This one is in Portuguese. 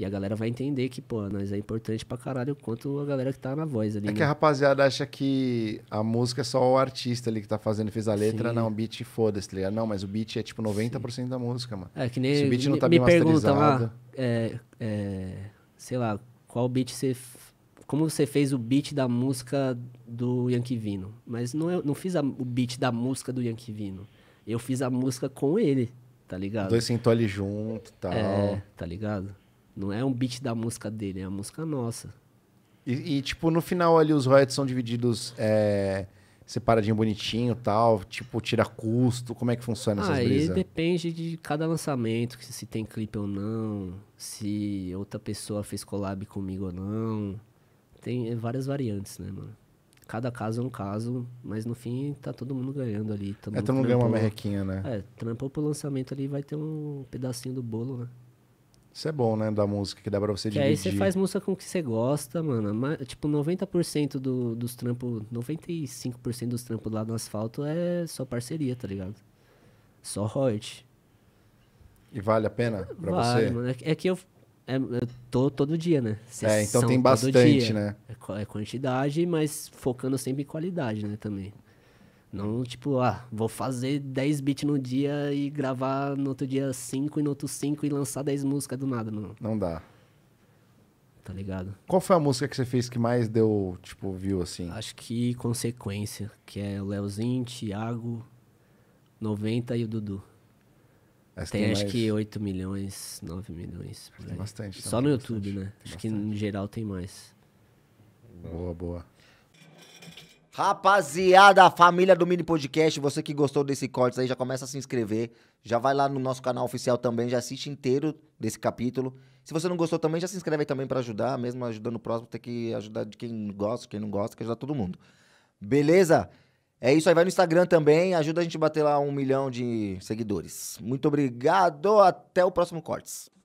E a galera vai entender que, pô, nós é importante pra caralho quanto a galera que tá na voz ali. É né? que a rapaziada acha que a música é só o artista ali que tá fazendo, fez a letra, Sim. não, beat foda-se, tá ligado? Não, mas o beat é tipo 90% Sim. da música, mano. É que nem. Se o beat não tá me, bem me ah, masterizado. é, é, sei lá, qual beat você. Como você fez o beat da música do Yankee Vino? Mas não, eu é, não fiz a, o beat da música do Yankee Vino. Eu fiz a música com ele, tá ligado? dois sentou ali junto e é, tal. É, tá ligado? Não é um beat da música dele, é a música nossa. E, e tipo, no final ali os royalties são divididos é, separadinho bonitinho tal, tipo, tira custo, como é que funciona essas ah, brisas? Aí depende de cada lançamento, se tem clipe ou não, se outra pessoa fez collab comigo ou não. Tem várias variantes, né, mano? Cada caso é um caso, mas no fim tá todo mundo ganhando ali. Todo é, mundo todo mundo ganha uma merrequinha, né? É, trampou pro lançamento ali vai ter um pedacinho do bolo, né? Isso é bom, né? Da música, que dá pra você que dividir. aí você faz música com o que você gosta, mano. Mas, tipo, 90% do, dos trampos, 95% dos trampos lá no asfalto é só parceria, tá ligado? Só royalty. E vale a pena pra vale, você? Mano. É que é eu, é, eu tô todo dia, né? Sessão é, então tem bastante, né? É, é quantidade, mas focando sempre em qualidade, né, também. Não, tipo, ah, vou fazer 10 beats no dia e gravar no outro dia 5 e no outro 5 e lançar 10 músicas do nada, não. Não dá. Tá ligado? Qual foi a música que você fez que mais deu, tipo, viu assim? Acho que Consequência, que é o Leozinho, Thiago, 90 e o Dudu. Essa tem, tem mais... acho que 8 milhões, 9 milhões. Por aí. Tem bastante. Só né? no bastante. YouTube, né? Tem acho bastante. que no geral tem mais. Boa, boa. Rapaziada, família do Mini Podcast, você que gostou desse corte aí, já começa a se inscrever. Já vai lá no nosso canal oficial também, já assiste inteiro desse capítulo. Se você não gostou também, já se inscreve aí também para ajudar, mesmo ajudando o próximo, tem que ajudar de quem gosta, quem não gosta, tem que ajudar todo mundo. Beleza? É isso aí, vai no Instagram também, ajuda a gente a bater lá um milhão de seguidores. Muito obrigado, até o próximo Cortes.